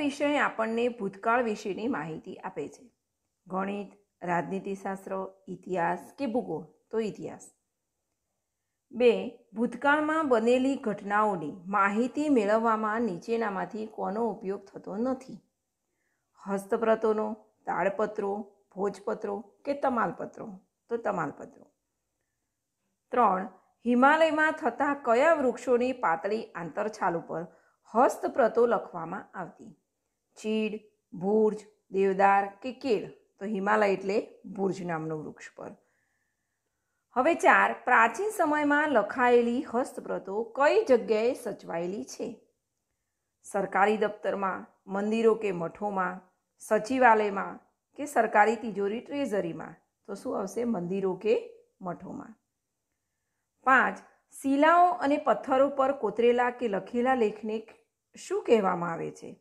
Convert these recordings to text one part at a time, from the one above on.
વિષય આપણને ભૂતકાળ વિશેની માહિતી આપે છે ગણિત રાજનીતિશાસ્ત્ર ઇતિહાસ કે ભૂગોળ તો ઇતિહાસ બે ભૂતકાળમાં બનેલી ઘટનાઓની માહિતી મેળવવામાં નીચેનામાંથી કોનો ઉપયોગ થતો નથી હસ્તપ્રતોનો તાળપત્રો ભોજપત્રો કે તમાલપત્રો તો તમાલપત્રો ત્રણ હિમાલયમાં થતા કયા વૃક્ષોની પાતળી આંતરછાલ ઉપર હસ્તપ્રતો લખવામાં આવતી ચીડ ભુર્જ દેવદાર કે કેળ તો હિમાલય એટલે ભુર્જ નામનું વૃક્ષ પર હવે ચાર પ્રાચીન સમયમાં લખાયેલી હસ્તપ્રતો કઈ જગ્યાએ સચવાયેલી છે સરકારી દફતરમાં મંદિરો કે મઠોમાં સચિવાલયમાં કે સરકારી તિજોરી ટ્રેઝરીમાં તો શું આવશે મંદિરો કે મઠોમાં પાંચ શિલાઓ અને પથ્થરો પર કોતરેલા કે લખેલા લેખને શું કહેવામાં આવે છે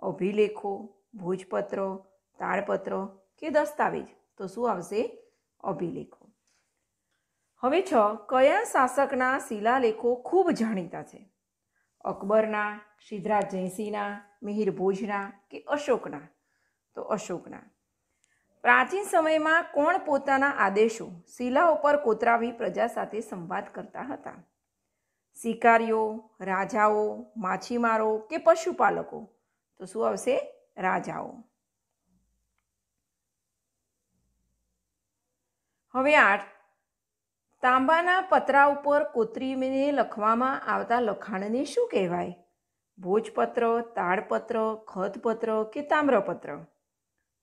અભિલેખો ભોજપત્રો તાળપત્રો કે દસ્તાવેજ તો શું આવશે અભિલેખો હવે છ કયા શાસકના શિલાલેખો ખૂબ જાણીતા છે અકબરના સિદ્ધરાજ જયસિંહના મિહિર ભોજના કે અશોકના તો અશોકના પ્રાચીન સમયમાં કોણ પોતાના આદેશો શિલાઓ ઉપર કોતરાવી પ્રજા સાથે સંવાદ કરતા હતા શિકારીઓ રાજાઓ માછીમારો કે પશુપાલકો તો શું આવશે રાજાઓ હવે આઠ તાંબાના પતરા ઉપર કોતરીને લખવામાં આવતા લખાણને શું કહેવાય ભોજપત્ર તાડપત્ર ખતપત્ર કે તામ્રપત્ર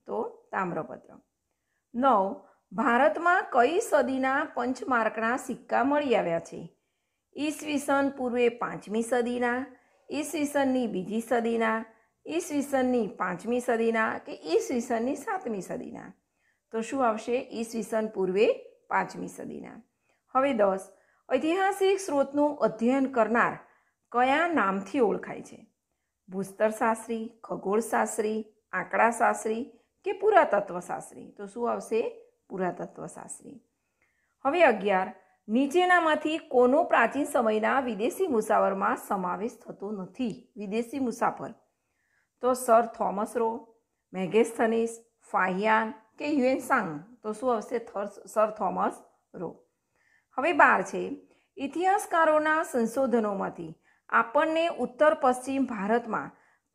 તો તામ્રપત્ર નવ ભારતમાં કઈ સદીના પંચમાર્કના સિક્કા મળી આવ્યા છે ઈસવીસન પૂર્વે પાંચમી સદીના ઈસવીસનની બીજી સદીના ઈસવીસનની પાંચમી સદીના કે ઈસવીસનની સાતમી સદીના તો શું આવશે ઈસવીસન પૂર્વે પાંચમી સદીના હવે દસ ઐતિહાસિક સ્ત્રોતનું અધ્યયન કરનાર કયા નામથી ઓળખાય છે ભૂસ્તરશાસ્ત્રી ખગોળશાસ્ત્રી આંકડાશાસ્ત્રી કે પુરાતત્વશાસ્ત્રી તો શું આવશે પુરાતત્વશાસ્ત્રી હવે અગિયાર નીચેનામાંથી કોનો પ્રાચીન સમયના વિદેશી મુસાફરમાં સમાવેશ થતો નથી વિદેશી મુસાફર તો sir Thomas Roe Megasthenes Fahien કે યુએનસાંગ તો શું આવશે સર થોમસ રો હવે બાર છે ઇતિહાસકારોના સંશોધનોમાંથી આપણને ઉત્તર પશ્ચિમ ભારતમાં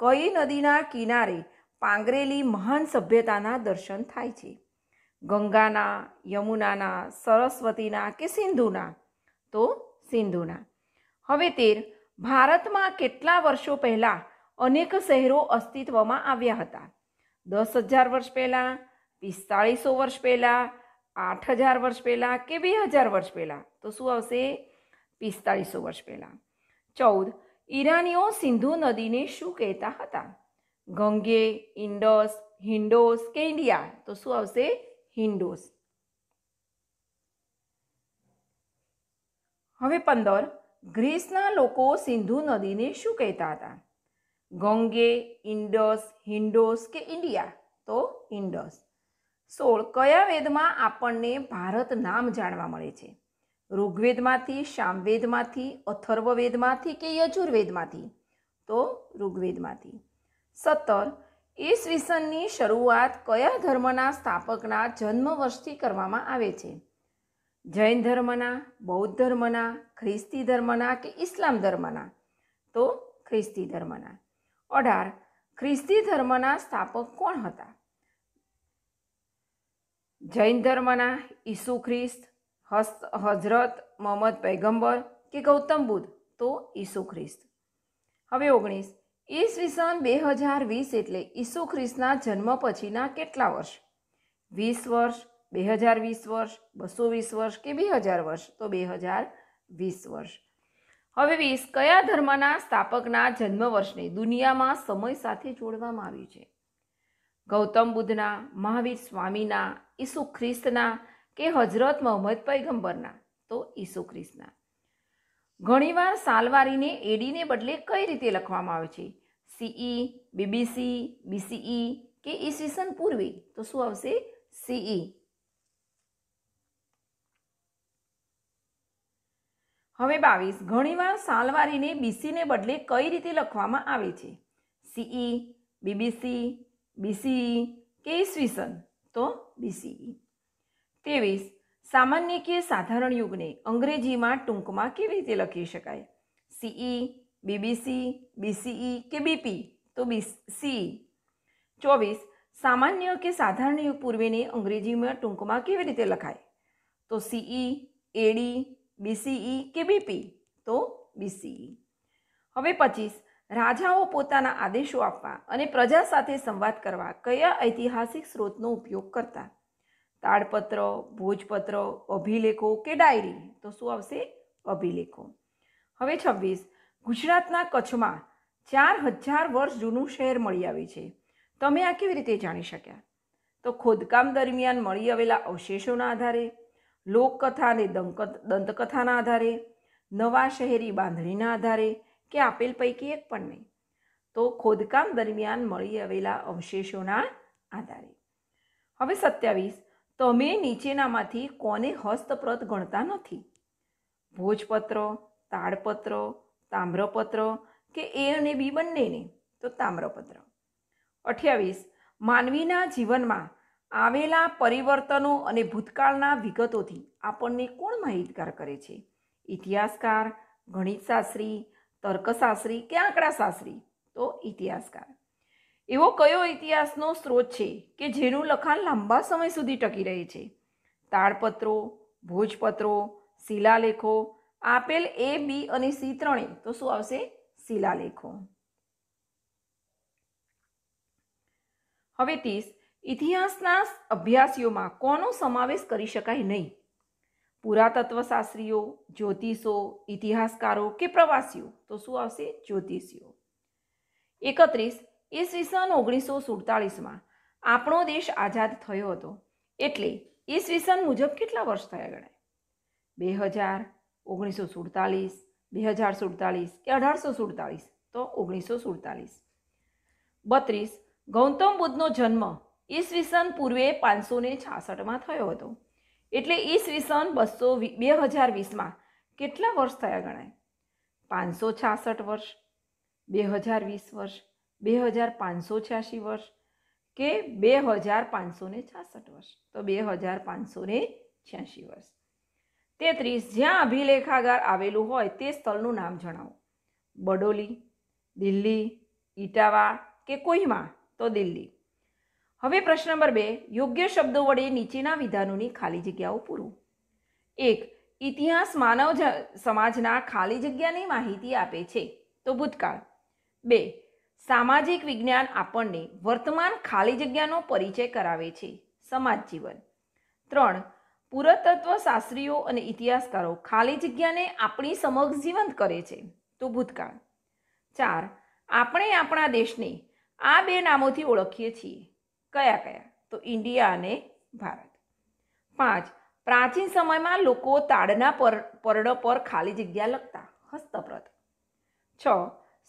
કઈ નદીના કિનારે પાંગરેલી મહાન સભ્યતાના દર્શન થાય છે ગંગાના યમુનાના સરસ્વતીના કે સિંધુના તો સિંધુના હવે તેર ભારતમાં કેટલા વર્ષો પહેલાં અનેક શહેરો અસ્તિત્વમાં આવ્યા હતા દસ હજાર વર્ષ પહેલાં પિસ્તાળીસો વર્ષ પહેલાં આઠ હજાર વર્ષ પહેલાં કે બે હજાર વર્ષ પહેલાં તો શું આવશે પિસ્તાળીસો વર્ષ પહેલાં ચૌદ ઈરાનીઓ સિંધુ નદીને શું કહેતા હતા ગંગે ઇન્ડસ હિન્ડોસ કે ઇન્ડિયા તો શું આવશે હિન્ડોસ હવે પંદર ગ્રીસના લોકો સિંધુ નદીને શું કહેતા હતા ગંગે ઇન્ડસ હિન્ડોસ કે ઇન્ડિયા તો ઇન્ડસ સોળ કયા વેદમાં આપણને ભારત નામ જાણવા મળે છે ઋગ્વેદમાંથી સામવેદમાંથી અથર્વવેદમાંથી કે યજુર્વેદમાંથી તો ઋગ્વેદમાંથી સત્તર ઈસવીસનની શરૂઆત કયા ધર્મના સ્થાપકના જન્મ વર્ષથી કરવામાં આવે છે જૈન ધર્મના બૌદ્ધ ધર્મના ખ્રિસ્તી ધર્મના કે ઇસ્લામ ધર્મના તો ખ્રિસ્તી ધર્મના અઢાર ખ્રિસ્તી ધર્મના સ્થાપક કોણ હતા જૈન ધર્મના ઈસુ ખ્રિસ્ત હસ્ત હઝરત મોહમ્મદ પૈગંબર કે ગૌતમ બુદ્ધ તો ઈસુ ખ્રિસ્ત હવે ઓગણીસ ઈસવીસન બે હજાર વીસ એટલે ઈસુ ખ્રિસ્તના જન્મ પછીના કેટલા વર્ષ વીસ વર્ષ બે હજાર વીસ વર્ષ બસો વીસ વર્ષ કે બે હજાર વર્ષ તો બે હજાર વીસ વર્ષ હવે વીસ કયા ધર્મના સ્થાપકના જન્મ વર્ષને દુનિયામાં સમય સાથે જોડવામાં આવ્યું છે ગૌતમ બુદ્ધના મહાવીર સ્વામીના ઈસુ ખ્રિસ્તના કે હજરત મોહમ્મદ પૈગંબરના તો ઈસુ ખ્રિસ્તના ઘણીવાર સાલવારીને એડીને બદલે કઈ રીતે લખવામાં આવે છે સીઈ બીબીસી બીસીઈ કે ઈસવીસન પૂર્વે તો શું આવશે સીઈ હવે બાવીસ ઘણીવાર સાલવારીને બીસીને બદલે કઈ રીતે લખવામાં આવે છે સીઈ બીબીસી બીસીઈ કે ઈસવીસન તો બીસીઈ તેવીસ સામાન્ય કે સાધારણ યુગને અંગ્રેજીમાં ટૂંકમાં કેવી રીતે લખી શકાય સીઈ બીબીસી બીસીઈ કે બીપી તો બી સી ચોવીસ સામાન્ય કે સાધારણ યુગ પૂર્વેને અંગ્રેજીમાં ટૂંકમાં કેવી રીતે લખાય તો સીઈ એડી બીસીઈ કે બીપી તો બીસીઈ હવે પચીસ રાજાઓ પોતાના આદેશો આપવા અને પ્રજા સાથે સંવાદ કરવા કયા ઐતિહાસિક સ્ત્રોતનો ઉપયોગ કરતા તાડપત્ર ભોજપત્ર અભિલેખો કે ડાયરી તો શું આવશે અભિલેખો હવે છવ્વીસ ગુજરાતના કચ્છમાં ચાર હજાર વર્ષ જૂનું શહેર મળી આવ્યું છે તમે આ કેવી રીતે જાણી શક્યા તો ખોદકામ દરમિયાન મળી આવેલા અવશેષોના આધારે લોકકથા અને દંતકથાના આધારે નવા શહેરી બાંધણીના આધારે કે આપેલ પૈકી એક પણ નહીં તો ખોદકામ દરમિયાન મળી આવેલા અવશેષોના આધારે હવે સત્યાવીસ તમે નીચેનામાંથી કોને હસ્તપ્રત ગણતા નથી ભોજપત્ર તાડપત્ર તામ્રપત્ર કે એ અને બી બંનેને તો તામ્રપત્ર અઠ્યાવીસ માનવીના જીવનમાં આવેલા પરિવર્તનો અને ભૂતકાળના વિગતોથી આપણને કોણ માહિતગાર કરે છે ઇતિહાસકાર ગણિતશાસ્ત્રી તર્કશાસ્ત્રી કે આંકડાશાસ્ત્રી તો ઇતિહાસકાર એવો કયો ઇતિહાસનો સ્ત્રોત છે કે જેનું લખાણ લાંબા સમય સુધી ટકી રહે છે તાળપત્રો ભોજપત્રો શિલાલેખો આપેલ એ બી અને સી ત્રણે તો શું આવશે શિલાલેખો હવે તીસ ઇતિહાસના અભ્યાસીઓમાં કોનો સમાવેશ કરી શકાય નહીં પુરાતત્વશાસ્ત્રીઓ જ્યોતિષો ઇતિહાસકારો કે પ્રવાસીઓ તો શું આવશે જ્યોતિષીઓ એકત્રીસ ઈસવીસન ઓગણીસો સુડતાળીસમાં આપણો દેશ આઝાદ થયો હતો એટલે ઈસવીસન મુજબ કેટલા વર્ષ થયા ગણાય બે હજાર ઓગણીસો સુડતાલીસ બે હજાર સુડતાલીસ કે અઢારસો સુડતાલીસ તો ઓગણીસો સુડતાલીસ બત્રીસ ગૌતમ બુદ્ધનો જન્મ ઈસવીસન પૂર્વે પાંચસો ને છાસઠમાં થયો હતો એટલે ઈસવીસન બસો બે હજાર વીસમાં કેટલા વર્ષ થયા ગણાય પાંચસો છાસઠ વર્ષ બે હજાર વીસ વર્ષ બે હજાર પાંચસો છ્યાસી વર્ષ કે બે હજાર પાંચસો ને છાસઠ વર્ષ તો બે હજાર પાંચસો ને છ્યાસી વર્ષ તેત્રીસ જ્યાં અભિલેખાગાર આવેલું હોય તે સ્થળનું નામ જણાવો બડોલી દિલ્હી ઇટાવા કે કોહિમા તો દિલ્હી હવે પ્રશ્ન નંબર બે યોગ્ય શબ્દો વડે નીચેના વિધાનોની ખાલી જગ્યાઓ પૂરું એક ઇતિહાસ માનવ સમાજના ખાલી જગ્યાની માહિતી આપે છે તો ભૂતકાળ બે સામાજિક વિજ્ઞાન આપણને વર્તમાન ખાલી જગ્યાનો પરિચય કરાવે છે સમાજ જીવન ત્રણ શાસ્ત્રીઓ અને ઇતિહાસકારો ખાલી જગ્યાને આપણી સમક્ષ જીવંત કરે છે તો ભૂતકાળ ચાર આપણે આપણા દેશને આ બે નામોથી ઓળખીએ છીએ કયા કયા તો ઇન્ડિયા અને ભારત પાંચ પ્રાચીન સમયમાં લોકો તાડના પર પર્ણ પર ખાલી જગ્યા લખતા હસ્તપ્રત છ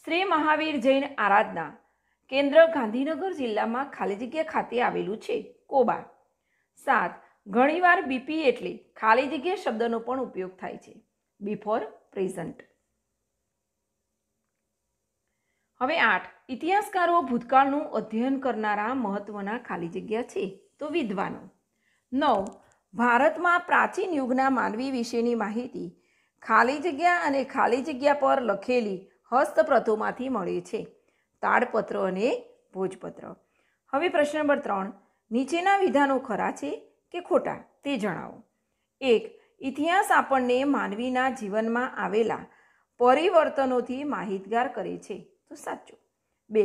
શ્રી મહાવીર જૈન આરાધના કેન્દ્ર ગાંધીનગર જિલ્લામાં ખાલી જગ્યા ખાતે આવેલું છે કોબા સાત ઘણીવાર બીપી એટલે ખાલી જગ્યા શબ્દનો પણ ઉપયોગ થાય છે બિફોર પ્રેઝન્ટ હવે આઠ ઇતિહાસકારો ભૂતકાળનું અધ્યયન કરનારા મહત્ત્વના ખાલી જગ્યા છે તો વિદ્વાનો નવ ભારતમાં પ્રાચીન યુગના માનવી વિશેની માહિતી ખાલી જગ્યા અને ખાલી જગ્યા પર લખેલી હસ્તપ્રતોમાંથી મળે છે તાડપત્ર અને ભોજપત્ર હવે પ્રશ્ન નંબર ત્રણ નીચેના વિધાનો ખરા છે કે ખોટા તે જણાવો એક ઇતિહાસ આપણને માનવીના જીવનમાં આવેલા પરિવર્તનોથી માહિતગાર કરે છે તો સાચું બે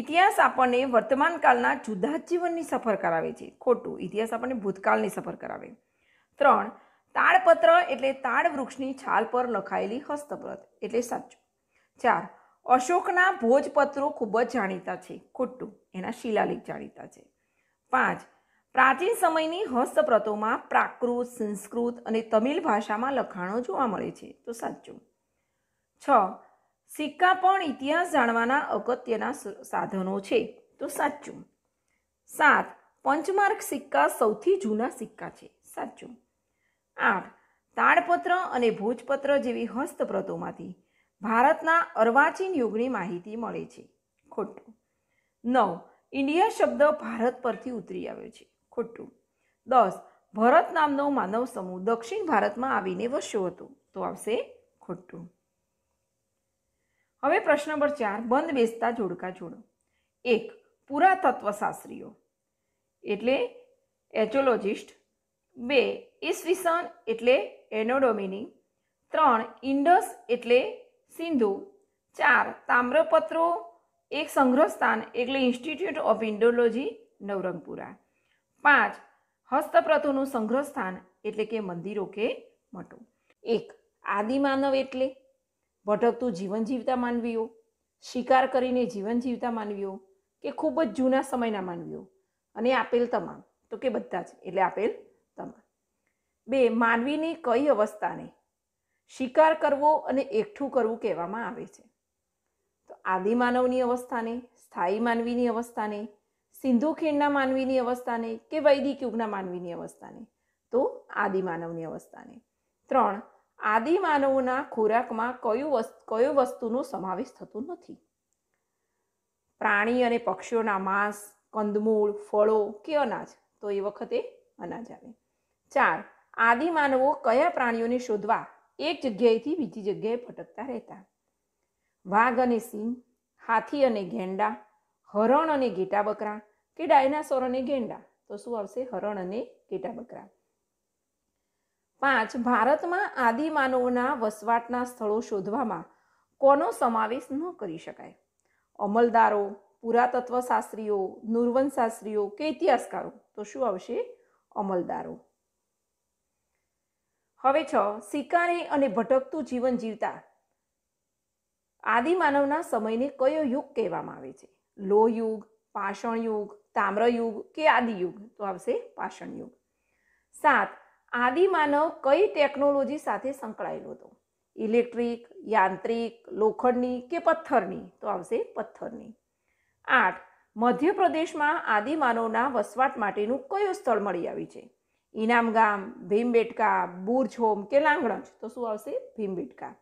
ઇતિહાસ આપણને વર્તમાનકાળના જુદા જીવનની સફર કરાવે છે ખોટું ઇતિહાસ આપણને ભૂતકાળની સફર કરાવે ત્રણ તાળપત્ર એટલે તાડ વૃક્ષની છાલ પર લખાયેલી હસ્તપ્રત એટલે સાચું ચાર અશોકના ભોજપત્રો ખૂબ જ જાણીતા છે ખોટું એના શિલાલેખ જાણીતા છે પાંચ પ્રાચીન સમયની હસ્તપ્રતોમાં પ્રાકૃત સંસ્કૃત અને તમિલ ભાષામાં લખાણો જોવા મળે છે તો સાચું છ સિક્કા પણ ઇતિહાસ જાણવાના અગત્યના સાધનો છે તો સાચું સાત પંચમાર્ક સિક્કા સૌથી જૂના સિક્કા છે સાચું આઠ તાડપત્ર અને ભોજપત્ર જેવી હસ્તપ્રતોમાંથી ભારતના અર્વાચીન યુગની માહિતી મળે છે ખોટું નવ ઇન્ડિયા શબ્દ ભારત પરથી ઉતરી આવ્યો છે ખોટું દસ ભરત નામનો માનવ સમૂહ દક્ષિણ ભારતમાં આવીને વસ્યો હતો તો આવશે ખોટું હવે પ્રશ્ન નંબર ચાર બંધ બેસતા જોડકા જોડો એક પુરાતત્વશાસ્ત્રીઓ એટલે એચોલોજિસ્ટ બે ઈસવીસન એટલે એનોડોમિની ત્રણ ઇન્ડસ એટલે સિંધુ ચાર તામ્રપત્રો એક સંગ્રહસ્થાન એટલે ઇન્સ્ટિટ્યૂટ ઓફ ઇન્ડોલોજી નવરંગપુરા પાંચ હસ્તપ્રતોનું સંગ્રહ સ્થાન એટલે કે મંદિરો કે મઠો એક આદિમાનવ એટલે ભટકતું જીવન જીવતા માનવીઓ શિકાર કરીને જીવન જીવતા માનવીઓ કે ખૂબ જ જૂના સમયના માનવીઓ અને આપેલ તમામ તો કે બધા જ એટલે આપેલ તમામ બે માનવીની કઈ અવસ્થાને શિકાર કરવો અને એકઠું કરવું કહેવામાં આવે છે તો આદિમાનવની અવસ્થાને સ્થાયી માનવીની અવસ્થાને સિંધુ ખીણના માનવીની અવસ્થાને કે વૈદિક યુગના માનવીની અવસ્થાને તો આદિમાનવની અવસ્થાને ત્રણ આદિમાનવના ખોરાકમાં કયું કયો વસ્તુનો સમાવેશ થતો નથી પ્રાણી અને પક્ષીઓના માંસ કંદમૂળ ફળો કે અનાજ તો એ વખતે અનાજ આવે ચાર આદિમાનવો કયા પ્રાણીઓને શોધવા એક જગ્યાએથી બીજી જગ્યાએ ફટકતા રહેતા વાઘ અને સિંહ હાથી અને ગેંડા હરણ અને ઘેટા બકરા કે ડાયનાસોર અને ગેંડા તો શું આવશે હરણ અને ઘેટા બકરા પાંચ ભારતમાં આદિમાનવના વસવાટના સ્થળો શોધવામાં કોનો સમાવેશ ન કરી શકાય અમલદારો પુરાતત્વશાસ્ત્રીઓ નુર્વનશાસ્ત્રીઓ કે ઇતિહાસકારો તો શું આવશે અમલદારો હવે છ શિકારી અને ભટકતું જીવન જીવતા આદિમાનવના સમયને કયો યુગ કહેવામાં આવે છે લોહ યુગ પાષણ યુગ તામ્રયુગ કે આદિયુગ તો આવશે પાષણ યુગ સાત આદિમાનવ કઈ ટેકનોલોજી સાથે સંકળાયેલો હતો ઇલેક્ટ્રિક યાંત્રિક લોખંડની કે પથ્થરની તો આવશે પથ્થરની આઠ મધ્યપ્રદેશમાં આદિમાનવના વસવાટ માટેનું કયું સ્થળ મળી આવ્યું છે ઇનામ ગામ ભીમબેટકા બુરછોમ કે લાંગણજ તો શું આવશે ભીમબેટકા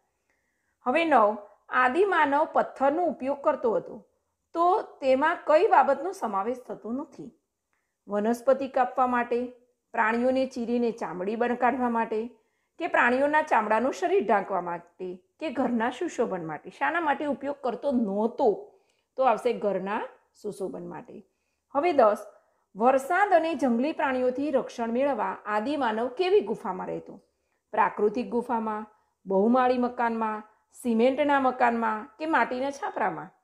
હવે નવ આદિમાનવ પથ્થરનો ઉપયોગ કરતો હતો તો તેમાં કઈ બાબતનો સમાવેશ થતો નથી વનસ્પતિ કાપવા માટે પ્રાણીઓને ચીરીને ચામડી બન કાઢવા માટે કે પ્રાણીઓના ચામડાનું શરીર ઢાંકવા માટે કે ઘરના સુશોભન માટે શાના માટે ઉપયોગ કરતો નહોતો તો આવશે ઘરના સુશોભન માટે હવે દસ વરસાદ અને જંગલી પ્રાણીઓથી રક્ષણ મેળવવા આદિમાનવ કેવી ગુફામાં રહેતો પ્રાકૃતિક ગુફામાં બહુમાળી મકાનમાં સિમેન્ટના મકાનમાં કે માટીના છાપરામાં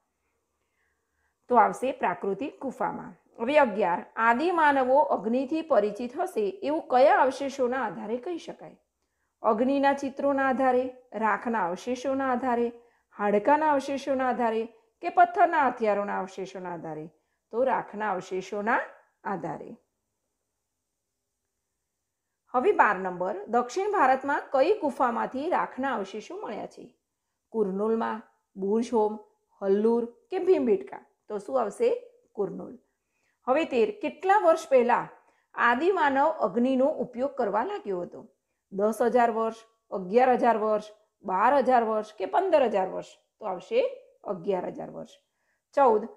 તો આવશે પ્રાકૃતિક ગુફામાં હવે અગિયાર આદિમાનવો અગ્નિથી પરિચિત હશે એવું કયા અવશેષોના આધારે કહી શકાય અગ્નિના ચિત્રોના આધારે રાખના અવશેષોના આધારે હાડકાના અવશેષોના આધારે કે પથ્થરના હથિયારોના અવશેષોના આધારે તો રાખના અવશેષોના આધારે હવે બાર નંબર દક્ષિણ ભારતમાં કઈ ગુફામાંથી રાખના અવશેષો મળ્યા છે કુર્નુલમાં હોમ હલ્લુર કે ભીમબેટકા તો શું આવશે કુર્નુલ હવે તેર કેટલા વર્ષ પહેલાં આદિમાનવ અગ્નિનો ઉપયોગ કરવા લાગ્યો હતો દસ હજાર વર્ષ અગિયાર હજાર વર્ષ બાર હજાર વર્ષ કે પંદર હજાર વર્ષ તો આવશે અગિયાર હજાર વર્ષ ચૌદ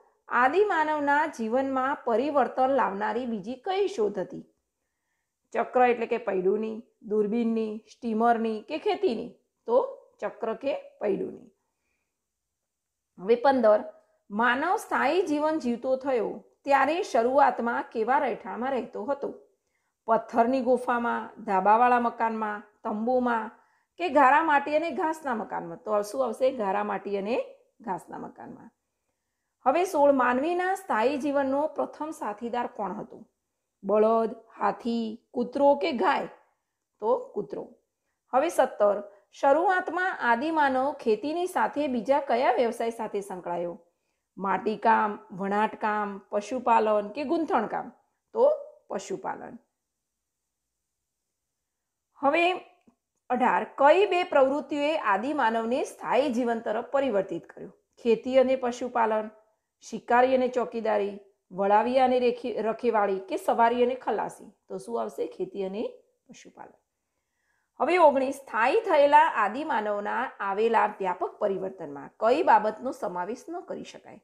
આદિમાનવના જીવનમાં પરિવર્તન લાવનારી બીજી કઈ શોધ હતી ચક્ર એટલે કે પૈડુની દૂરબીનની સ્ટીમરની કે ખેતીની તો ચક્ર કે પૈડુની હવે પંદર માનવ સ્થાયી જીવન જીવતો થયો ત્યારે શરૂઆતમાં કેવા રહેઠાણમાં રહેતો હતો પથ્થરની ગુફામાં ધાબાવાળા મકાનમાં તંબુમાં કે ઘારા માટી અને ઘાસના મકાનમાં તો શું આવશે ઘારા માટી અને ઘાસના મકાનમાં હવે સોળ માનવીના સ્થાયી જીવનનો પ્રથમ સાથીદાર કોણ હતો બળદ હાથી કૂતરો કે ગાય તો કૂતરો હવે સત્તર શરૂઆતમાં આદિમાનવ ખેતીની સાથે બીજા કયા વ્યવસાય સાથે સંકળાયો માટીકામ વણાટકામ પશુપાલન કે ગૂંથણકામ તો પશુપાલન હવે અઢાર કઈ બે પ્રવૃત્તિઓએ આદિમાનવને સ્થાયી જીવન તરફ પરિવર્તિત કર્યું ખેતી અને પશુપાલન શિકારી અને ચોકીદારી વળાવી અને રેખી રખેવાળી કે સવારી અને ખલાસી તો શું આવશે ખેતી અને પશુપાલન હવે ઓગણીસ સ્થાયી થયેલા આદિમાનવના આવેલા વ્યાપક પરિવર્તનમાં કઈ બાબતનો સમાવેશ ન કરી શકાય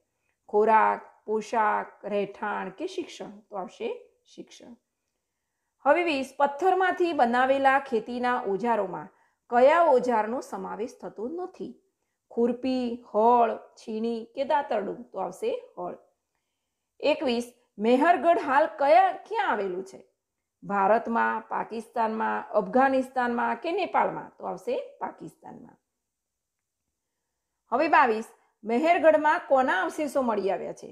ખોરાક પોશાક રહેઠાણ કે શિક્ષણ તો આવશે શિક્ષણ હવે વીસ પથ્થરમાંથી બનાવેલા ખેતીના ઓજારોમાં કયા ઓજારનો સમાવેશ થતો નથી ખુરપી હળ છીણી કે દાતરડું તો આવશે હળ એકવીસ મેહરગઢ હાલ કયા ક્યાં આવેલું છે ભારતમાં પાકિસ્તાનમાં અફઘાનિસ્તાનમાં કે નેપાળમાં તો આવશે પાકિસ્તાનમાં હવે બાવીસ મહેરગઢમાં કોના અવશેષો મળી આવ્યા છે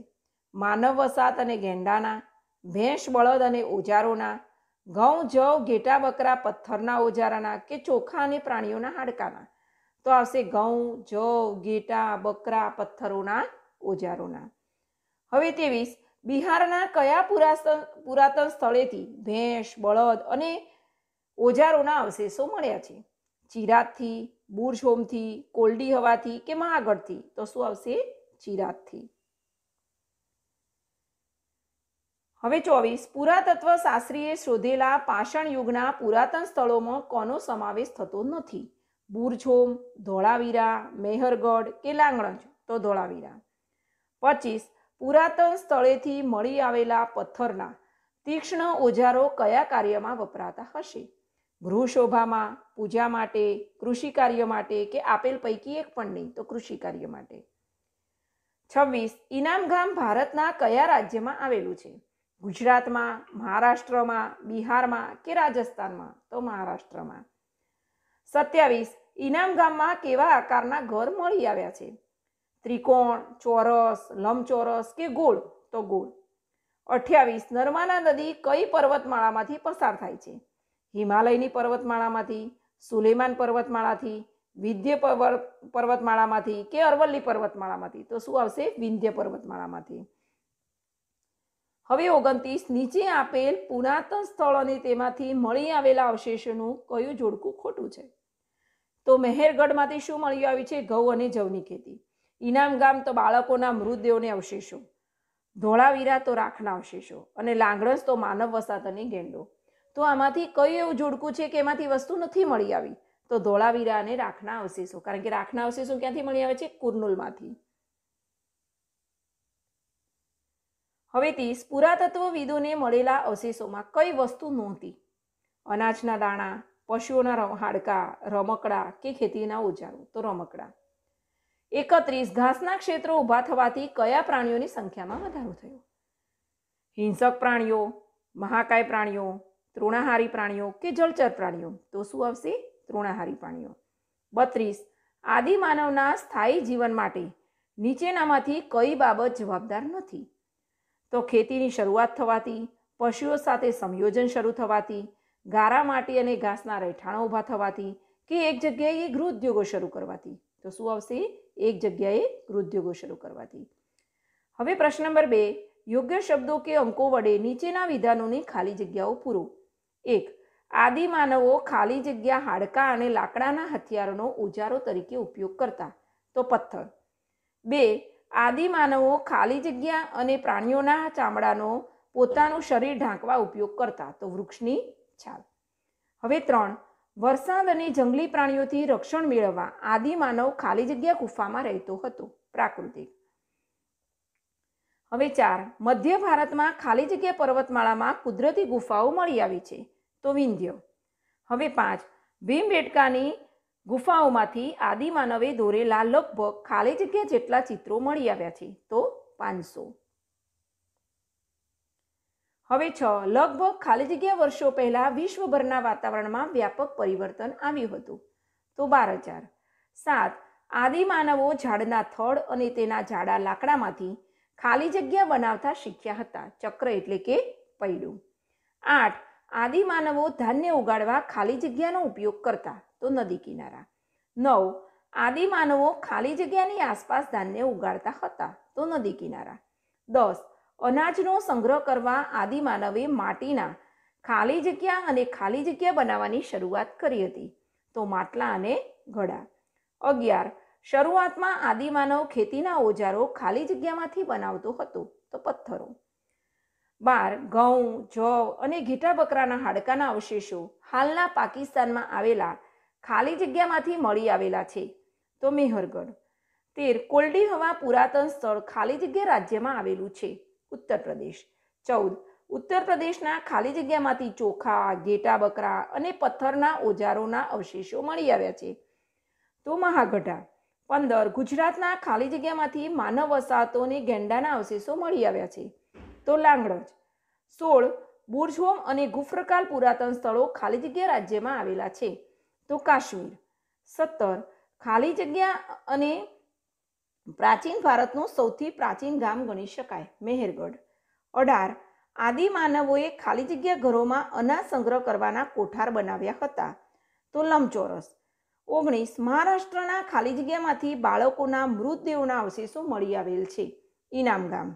માનવ વસાત અને ગેંડાના ભેંસ બળદ અને ઓજારોના ઘઉં જવ ઘેટા બકરા પથ્થરના ઓજારાના કે ચોખા અને પ્રાણીઓના હાડકાના તો આવશે ઘઉં જવ ઘેટા બકરા પથ્થરોના ઓજારોના હવે તેવીસ બિહારના કયા પુરાતન સ્થળેથી ભેંસ બળદ અને ઓજારોના અવશેષો મળ્યા છે ચિરાતથી બૂરછોમથી કોલડી હવાથી કે મહાગઢથી તો શું આવશે ચિરાતથી હવે ચોવીસ પુરાતત્વ શાસ્ત્રીએ શોધેલા પાષણ યુગના પુરાતન સ્થળોમાં કોનો સમાવેશ થતો નથી બુરછોમ ધોળાવીરા મેહરગઢ કે લાંગણજ તો ધોળાવીરા પચીસ પુરાતન સ્થળેથી મળી આવેલા પથ્થરના તીક્ષ્ણ ઓજારો કયા કાર્યમાં વપરાતા હશે ગૃહશોભામાં પૂજા માટે કૃષિ કાર્ય માટે કે આપેલ પૈકી એક પણ નહીં તો કૃષિ કાર્ય માટે છવ્વીસ ઇનામ ગામ ભારતના કયા રાજ્યમાં આવેલું છે ગુજરાતમાં મહારાષ્ટ્રમાં બિહારમાં કે રાજસ્થાનમાં તો મહારાષ્ટ્રમાં સત્યાવીસ ઇનામ ગામમાં કેવા આકારના ઘર મળી આવ્યા છે ત્રિકોણ ચોરસ લંબચોરસ કે ગોળ તો ગોળ અઠ્યાવીસ નર્મદા નદી કઈ પર્વતમાળામાંથી પસાર થાય છે હિમાલયની પર્વતમાળામાંથી સુલેમાન પર્વતમાળાથી વિધ્ય પર્વતમાળામાંથી કે અરવલ્લી પર્વતમાળામાંથી તો શું આવશે વિંધ્ય પર્વતમાળામાંથી હવે ઓગણત્રીસ નીચે આપેલ પુરાતન સ્થળ અને તેમાંથી મળી આવેલા અવશેષોનું કયું જોડકું ખોટું છે તો મહેરગઢમાંથી શું મળી આવ્યું છે ઘઉં અને જવની ખેતી ઇનામ ગામ તો બાળકોના મૃતદેહોને અવશેષો ધોળાવીરા તો રાખના અવશેષો અને લાંગણસ તો માનવ વસાત અને ગેંડો તો આમાંથી કયું એવું જોડકું છે કે એમાંથી વસ્તુ નથી મળી આવી તો ધોળાવીરા અને રાખના અવશેષો કારણ કે રાખના અવશેષો ક્યાંથી મળી આવે છે કુર્નુલમાંથી હવે ત્રીસ પુરાતત્વવિદોને મળેલા અવશેષોમાં કઈ વસ્તુ નહોતી અનાજના દાણા પશુઓના હાડકાં રમકડા કે ખેતીના ઓજારો તો રમકડા એકત્રીસ ઘાસના ક્ષેત્રો ઊભા થવાથી કયા પ્રાણીઓની સંખ્યામાં વધારો થયો હિંસક પ્રાણીઓ મહાકાય પ્રાણીઓ તૃણાહારી પ્રાણીઓ કે જળચર પ્રાણીઓ તો શું આવશે તૃણાહારી પ્રાણીઓ બત્રીસ આદિ માનવના સ્થાયી જીવન માટે નીચેનામાંથી કઈ બાબત જવાબદાર નથી તો ખેતીની શરૂઆત થવાથી પશુઓ સાથે સંયોજન શરૂ થવાથી ગારા માટી અને ઘાસના રહેઠાણો ઊભા થવાથી કે એક જગ્યાએ ગૃહ ઉદ્યોગો શરૂ કરવાથી તો શું આવશે એક જગ્યાએ ગૃહ ઉદ્યોગો શરૂ કરવાથી હવે પ્રશ્ન નંબર બે યોગ્ય શબ્દો કે અંકો વડે નીચેના વિધાનોની ખાલી જગ્યાઓ પૂરું એક આદિમાનવો ખાલી જગ્યા હાડકાં અને લાકડાના હથિયારોનો ઓજારો તરીકે ઉપયોગ કરતા તો પથ્થર બે આદિમાનવો ખાલી જગ્યા અને પ્રાણીઓના ચામડાનો પોતાનું શરીર ઢાંકવા ઉપયોગ કરતા તો વૃક્ષની છાલ હવે ત્રણ વરસાદ અને જંગલી પ્રાણીઓથી રક્ષણ મેળવવા આદિમાનવ ખાલી જગ્યા ગુફામાં રહેતો હતો પ્રાકૃતિક હવે ચાર મધ્ય ભારતમાં ખાલી જગ્યા પર્વતમાળામાં કુદરતી ગુફાઓ મળી આવી છે તો વિંધ્ય હવે પાંચ ભીમબેટકાની ગુફાઓમાંથી આદિમાનવે દોરેલા લગભગ ખાલી જગ્યા જેટલા ચિત્રો મળી આવ્યા છે તો પાંચસો હવે છ લગભગ ખાલી જગ્યા વર્ષો પહેલાં વિશ્વભરના વાતાવરણમાં વ્યાપક પરિવર્તન આવ્યું હતું તો બાર હજાર સાત આદિમાનવો ઝાડના થડ અને તેના ઝાડા લાકડામાંથી ખાલી જગ્યા બનાવતા શીખ્યા હતા ચક્ર એટલે કે પૈડું આઠ આદિમાનવો ધાન્ય ઉગાડવા ખાલી જગ્યાનો ઉપયોગ કરતા તો નદી કિનારા નવ આદિમાનવો ખાલી જગ્યાની આસપાસ ધાન્ય ઉગાડતા હતા તો નદી કિનારા દસ અનાજનો સંગ્રહ કરવા આદિમાનવે માટીના ખાલી જગ્યા અને ખાલી જગ્યા બનાવવાની શરૂઆત કરી હતી તો માટલા અને ઘડા અગિયાર શરૂઆતમાં આદિમાનવ ખેતીના ઓજારો ખાલી જગ્યામાંથી બનાવતો હતો તો પથ્થરો બાર ઘઉં જવ અને ઘેટા બકરાના હાડકાના અવશેષો હાલના પાકિસ્તાનમાં આવેલા ખાલી જગ્યામાંથી મળી આવેલા છે તો મેહરગઢ તેર કોલ્ડી હવા પુરાતન સ્થળ ખાલી જગ્યા રાજ્યમાં આવેલું છે ઉત્તર પ્રદેશ ચૌદ ઉત્તર પ્રદેશના ખાલી જગ્યામાંથી ચોખા ઘેટા બકરા અને પથ્થરના ઓજારોના અવશેષો મળી આવ્યા છે તો મહાગઢા પંદર ગુજરાતના ખાલી જગ્યામાંથી માનવ વસાહતો અને ગેંડાના અવશેષો મળી આવ્યા છે તો લાંગડોજ સોળ બુર્જહોમ અને ગુફ્રકાલ પુરાતન સ્થળો ખાલી જગ્યા રાજ્યમાં આવેલા છે તો કાશ્મીર સત્તર ખાલી જગ્યા અને પ્રાચીન ભારતનું સૌથી પ્રાચીન ગામ ગણી શકાય મેહેરગઢ અઢાર આદિ માનવોએ ખાલી જગ્યા ઘરોમાં અનાજ સંગ્રહ કરવાના કોઠાર બનાવ્યા હતા તો લંબચોરસ ઓગણીસ મહારાષ્ટ્રના ખાલી જગ્યામાંથી બાળકોના મૃતદેહોના અવશેષો મળી આવેલ છે ઇનામ ગામ